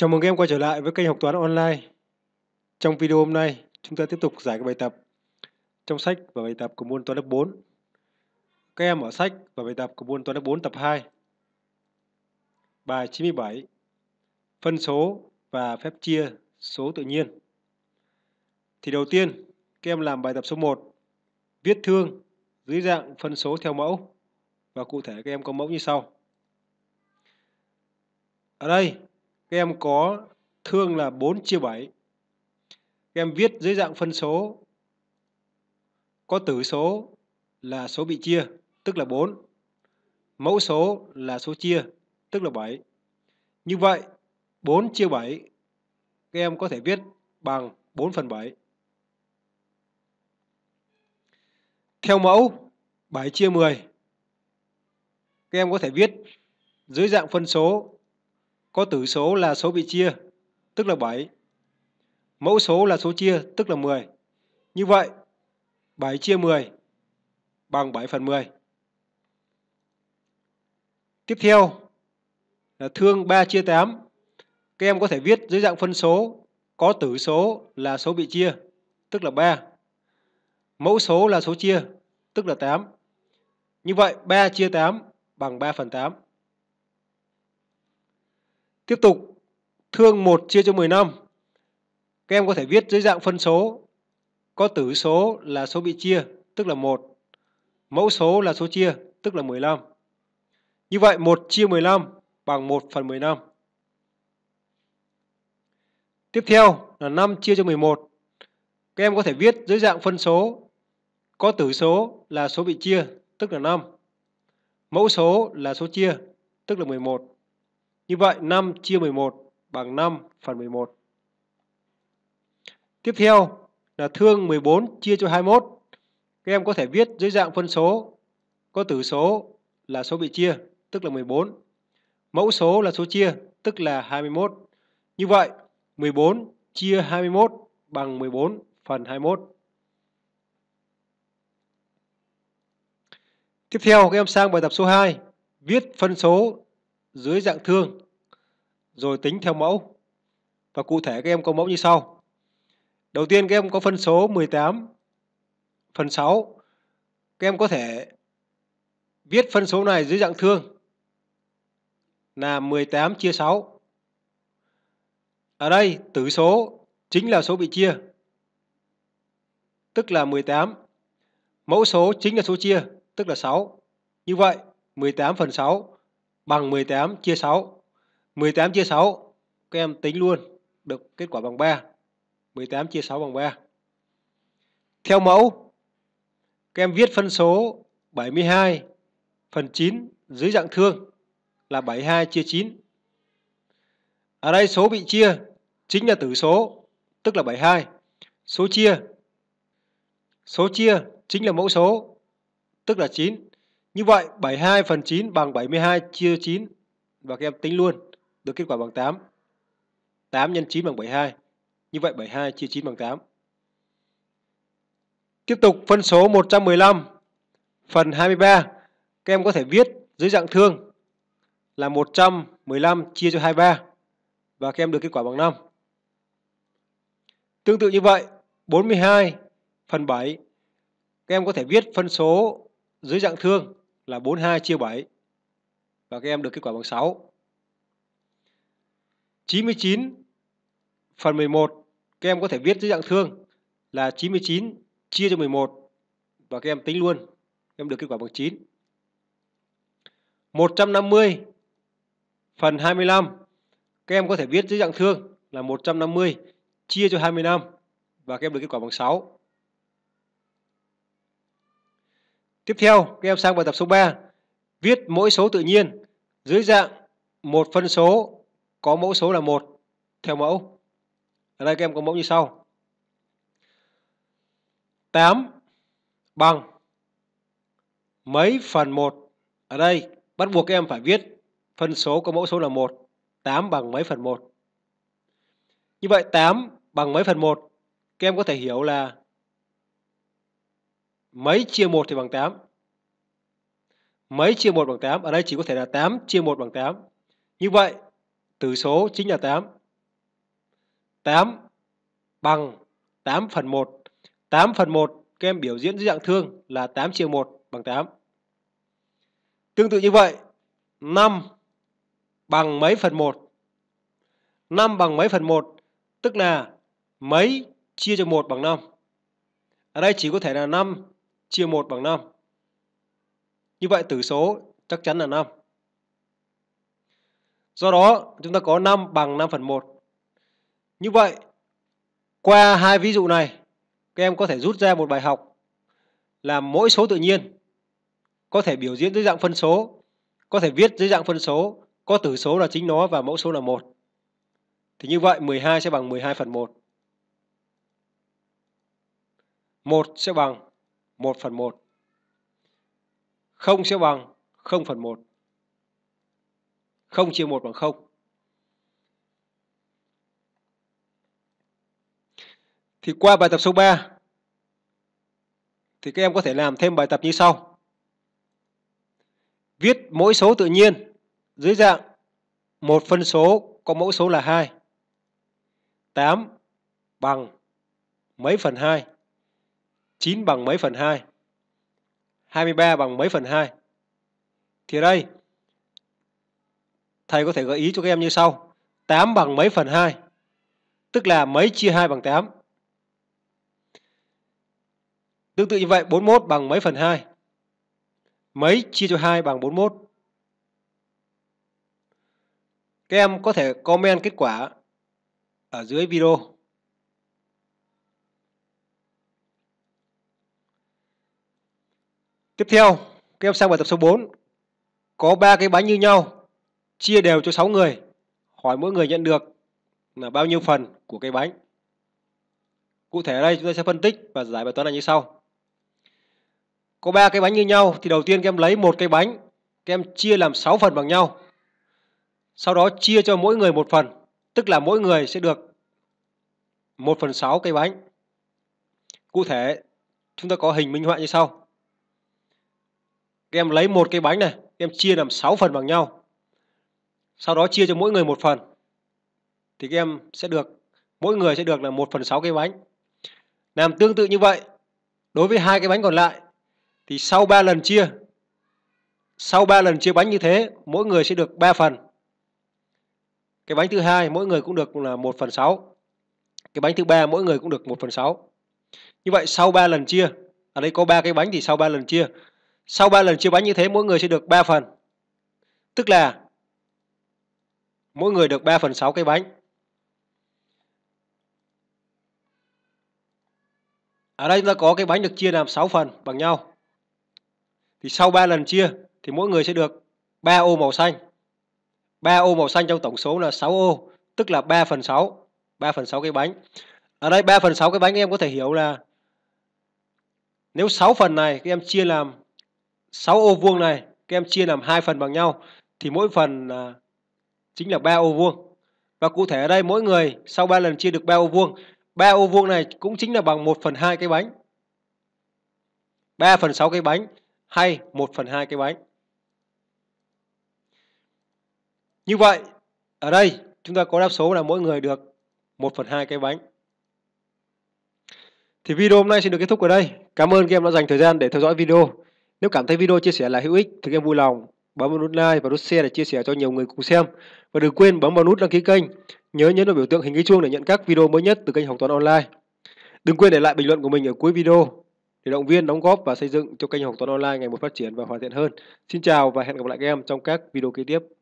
Chào mừng các em quay trở lại với kênh học toán online. Trong video hôm nay, chúng ta tiếp tục giải các bài tập trong sách và bài tập của môn toán lớp 4. Các em ở sách và bài tập của môn toán lớp 4 tập 2. Bài 97. Phân số và phép chia số tự nhiên. Thì đầu tiên, các em làm bài tập số 1, viết thương dưới dạng phân số theo mẫu và cụ thể các em có mẫu như sau. Ở đây, các em có thương là 4 chia 7. Các em viết dưới dạng phân số có tử số là số bị chia, tức là 4. Mẫu số là số chia, tức là 7. Như vậy, 4 chia 7 các em có thể viết bằng 4 phần 7. Theo mẫu 7 chia 10 các em có thể viết dưới dạng phân số có tử số là số bị chia, tức là 7. Mẫu số là số chia, tức là 10. Như vậy, 7 chia 10 bằng 7 phần 10. Tiếp theo là thương 3 chia 8. Các em có thể viết dưới dạng phân số có tử số là số bị chia, tức là 3. Mẫu số là số chia, tức là 8. Như vậy 3 chia 8 bằng 3 phần 8. Tiếp tục, thương 1 chia cho 15. Các em có thể viết dưới dạng phân số. Có tử số là số bị chia, tức là 1. Mẫu số là số chia, tức là 15. Như vậy 1 chia 15 bằng 1 phần 15. Tiếp theo là 5 chia cho 11. Các em có thể viết dưới dạng phân số. Có tử số là số bị chia, tức là 5. Mẫu số là số chia, tức là 11. Như vậy 5 chia 11 bằng 5 phần 11. Tiếp theo là thương 14 chia cho 21. Các em có thể viết dưới dạng phân số có tử số là số bị chia, tức là 14. Mẫu số là số chia, tức là 21. Như vậy 14 chia 21 bằng 14 phần 21. Tiếp theo các em sang bài tập số 2, viết phân số dưới dạng thương rồi tính theo mẫu. Và cụ thể các em có mẫu như sau. Đầu tiên các em có phân số 18 phần 6. Các em có thể viết phân số này dưới dạng thương là 18 chia 6. Ở đây tử số chính là số bị chia. Tức là 18. Mẫu số chính là số chia, tức là 6. Như vậy, 18 phần 6 bằng 18 chia 6. 18 chia 6 các em tính luôn được kết quả bằng 3. 18 chia 6 bằng 3. Theo mẫu các em viết phân số 72 phần 9 dưới dạng thương là 72 chia 9. Ở đây số bị chia chính là tử số, tức là 72. Số chia số chia chính là mẫu số, tức là 9. Như vậy 72 phần 9 bằng 72 chia 9 và các em tính luôn được kết quả bằng 8. 8 nhân 9 bằng 72. Như vậy 72 chia 9 bằng 8. Tiếp tục phân số 115 phần 23. Các em có thể viết dưới dạng thương là 115 chia cho 23 và các em được kết quả bằng 5. Tương tự như vậy, 42 phần 7 các em có thể viết phân số dưới dạng thương là 42 chia 7 và các em được kết quả bằng 6. 99 phần 11 các em có thể viết dưới dạng thương là 99 chia cho 11 và các em tính luôn, các em được kết quả bằng 9. 150 phần 25 các em có thể viết dưới dạng thương là 150 chia cho 25 và các em được kết quả bằng 6. Tiếp theo, các em sang bài tập số 3. Viết mỗi số tự nhiên dưới dạng một phân số có mẫu số là 1 theo mẫu. Ở đây các em có mẫu như sau. 8 bằng mấy phần 1. Ở đây bắt buộc các em phải viết phân số có mẫu số là 1. 8 bằng mấy phần 1. Như vậy 8 bằng mấy phần 1 các em có thể hiểu là mấy chia 1 thì bằng 8. Mấy chia 1 bằng 8, ở đây chỉ có thể là 8 chia 1 bằng 8. Như vậy, tử số chính là 8. 8 bằng 8 phần 1. 8 phần 1 các em biểu diễn dưới dạng thương là 8 chia 1 bằng 8. Tương tự như vậy, 5 bằng mấy phần 1? 5 bằng mấy phần 1? Tức là mấy chia cho 1 bằng 5. Ở đây chỉ có thể là 5 chia 1 bằng 5. Như vậy tử số chắc chắn là 5. Do đó chúng ta có 5 bằng 5 phần 1. Như vậy qua hai ví dụ này các em có thể rút ra một bài học là mỗi số tự nhiên có thể biểu diễn dưới dạng phân số, có thể viết dưới dạng phân số, có tử số là chính nó và mẫu số là 1. Thì như vậy 12 sẽ bằng 12 phần 1. 1 sẽ bằng 1 phần 1. 0 sẽ bằng 0 phần 1. 0 chia 1 bằng 0. Thì qua bài tập số 3 thì các em có thể làm thêm bài tập như sau. Viết mỗi số tự nhiên dưới dạng một phân số có mẫu số là 2. 8 bằng mấy phần 2? 9 bằng mấy phần 2? 23 bằng mấy phần 2? Thì đây, thầy có thể gợi ý cho các em như sau. 8 bằng mấy phần 2? Tức là mấy chia 2 bằng 8? Tương tự như vậy, 41 bằng mấy phần 2? Mấy chia cho 2 bằng 41? Các em có thể comment kết quả ở dưới video. Tiếp theo, các em sang bài tập số 4. Có 3 cái bánh như nhau, chia đều cho 6 người. Hỏi mỗi người nhận được là bao nhiêu phần của cái bánh. Cụ thể ở đây chúng ta sẽ phân tích và giải bài toán này như sau. Có 3 cái bánh như nhau thì đầu tiên các em lấy một cái bánh, các em chia làm 6 phần bằng nhau. Sau đó chia cho mỗi người một phần, tức là mỗi người sẽ được 1 phần 6 cái bánh. Cụ thể chúng ta có hình minh họa như sau các em lấy một cái bánh này, các em chia làm 6 phần bằng nhau. Sau đó chia cho mỗi người một phần. Thì các em sẽ được mỗi người sẽ được là 1 phần 6 cái bánh. Làm tương tự như vậy, đối với hai cái bánh còn lại thì sau 3 lần chia sau 3 lần chia bánh như thế, mỗi người sẽ được 3 phần. Cái bánh thứ hai mỗi người cũng được là 1 phần 6. Cái bánh thứ ba mỗi người cũng được 1 phần 6. Như vậy sau 3 lần chia, ở đây có 3 cái bánh thì sau 3 lần chia sau 3 lần chia bánh như thế mỗi người sẽ được 3 phần. Tức là mỗi người được 3 phần 6 cái bánh. Ở đây chúng ta có cái bánh được chia làm 6 phần bằng nhau. Thì sau 3 lần chia thì mỗi người sẽ được 3 ô màu xanh. 3 ô màu xanh trong tổng số là 6 ô, tức là 3 phần 6. 3 phần 6 cái bánh. Ở đây 3 phần 6 cái bánh em có thể hiểu là nếu 6 phần này các em chia làm 6 ô vuông này các em chia làm hai phần bằng nhau thì mỗi phần à, chính là 3 ô vuông. Và cụ thể ở đây mỗi người sau 3 lần chia được 3 ô vuông, 3 ô vuông này cũng chính là bằng 1 phần 2 cái bánh. 3 phần 6 cái bánh hay 1 phần 2 cái bánh. Như vậy, ở đây chúng ta có đáp số là mỗi người được 1 phần 2 cái bánh. Thì video hôm nay xin được kết thúc ở đây. Cảm ơn các em đã dành thời gian để theo dõi video. Nếu cảm thấy video chia sẻ là hữu ích thì em vui lòng bấm vào nút like và nút share để chia sẻ cho nhiều người cùng xem. Và đừng quên bấm vào nút đăng ký kênh, nhớ nhấn vào biểu tượng hình cái chuông để nhận các video mới nhất từ kênh Hồng Toán Online. Đừng quên để lại bình luận của mình ở cuối video để động viên đóng góp và xây dựng cho kênh Hồng Toán Online ngày một phát triển và hoàn thiện hơn. Xin chào và hẹn gặp lại các em trong các video kế tiếp.